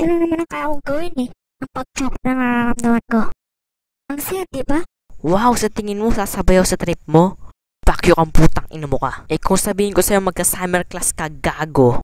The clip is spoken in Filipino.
matagal na naman ang kaong gawin eh. Ang pag-trip na nararamdaman ko. Ang saya, di ba? Wow, sa tingin mo sasabayaw sa trip mo? Bakyo kang putang ino mo ka. Eh kung sabihin ko sa'yo magka-summer class ka gago,